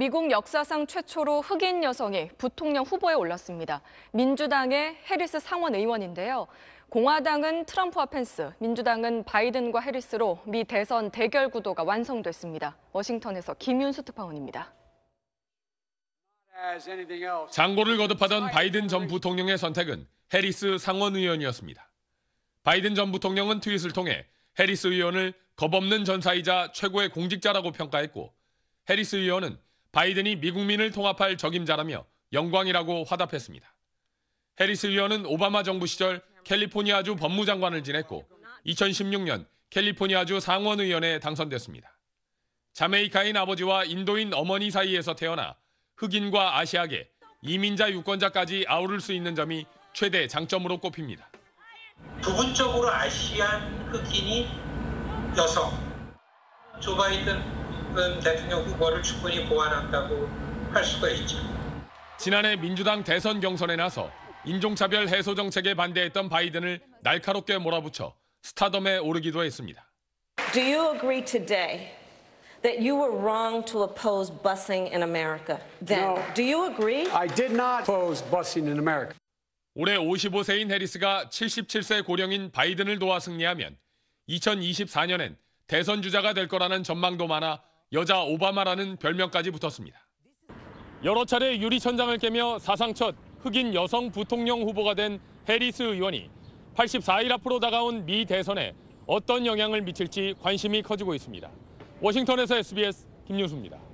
미국 역사상 최초로 흑인 여성이 부통령 후보에 올랐습니다. 민주당의 해리스 상원 의원인데요. 공화당은 트럼프와 펜스, 민주당은 바이든과 해리스로 미 대선 대결 구도가 완성됐습니다. 워싱턴에서 김윤수 특파원입니다. 장고를 거듭하던 바이든 전 부통령의 선택은 해리스 상원 의원이었습니다. 바이든 전 부통령은 트윗을 통해 해리스 의원을 겁없는 전사이자 최고의 공직자라고 평가했고 해리스 의원은 바이든이 미국민을 통합할 적임자라며 영광이라고 화답했습니다. 해리스 의원은 오바마 정부 시절 캘리포니아주 법무장관을 지냈고 2016년 캘리포니아주 상원의원에 당선됐습니다. 자메이카인 아버지와 인도인 어머니 사이에서 태어나 흑인과 아시아계, 이민자 유권자까지 아우를 수 있는 점이 최대 장점으로 꼽힙니다. 부분적으로 아시안 흑인이 여성, 조 바이든 윤 대통령 후보를 충분히 보완한다고 할 수가 있죠. 지난해 민주당 대선 경선에 나서 인종차별 해소 정책에 반대했던 바이든을 날카롭게 몰아붙여 스타덤에 오르기도 했습니다. Do you agree today that you were wrong to oppose busing in America? Then, no, do you agree? I did not oppose busing in America. 올해 55세인 해리스가 77세 고령인 바이든을 도와 승리하면 2024년엔 대선 주자가 될 거라는 전망도 많아 여자 오바마라는 별명까지 붙었습니다. 여러 차례 유리천장을 깨며 사상 첫 흑인 여성 부통령 후보가 된 해리스 의원이 84일 앞으로 다가온 미 대선에 어떤 영향을 미칠지 관심이 커지고 있습니다. 워싱턴에서 SBS 김윤수입니다